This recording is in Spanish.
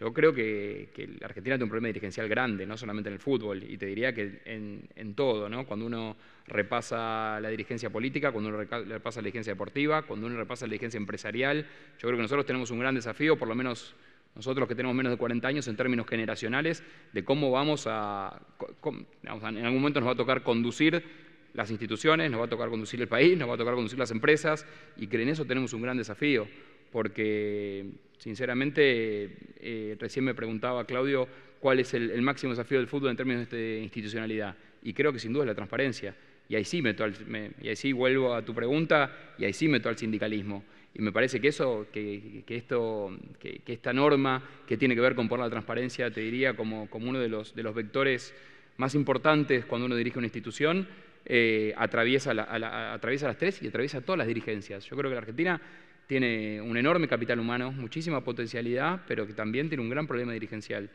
Yo creo que, la Argentina tiene un problema de dirigencial grande, no solamente en el fútbol, y te diría que en, todo, ¿no? Cuando uno repasa la dirigencia política, cuando uno repasa la dirigencia deportiva, cuando uno repasa la dirigencia empresarial, yo creo que nosotros tenemos un gran desafío, por lo menos nosotros que tenemos menos de 40 años en términos generacionales, de cómo vamos a, en algún momento nos va a tocar conducir las instituciones, nos va a tocar conducir el país, nos va a tocar conducir las empresas, y que en eso tenemos un gran desafío, porque sinceramente eh, recién me preguntaba Claudio cuál es el, máximo desafío del fútbol en términos de institucionalidad. Y creo que sin duda es la transparencia. Y ahí sí y vuelvo a tu pregunta, y ahí sí meto al sindicalismo. Y me parece que eso, que, esto, que, esta norma que tiene que ver con poner la transparencia, te diría, como, uno de los, vectores más importantes cuando uno dirige una institución, eh, atraviesa, atraviesa las tres y atraviesa todas las dirigencias. Yo creo que la Argentina tiene un enorme capital humano, muchísima potencialidad, pero que también tiene un gran problema dirigencial.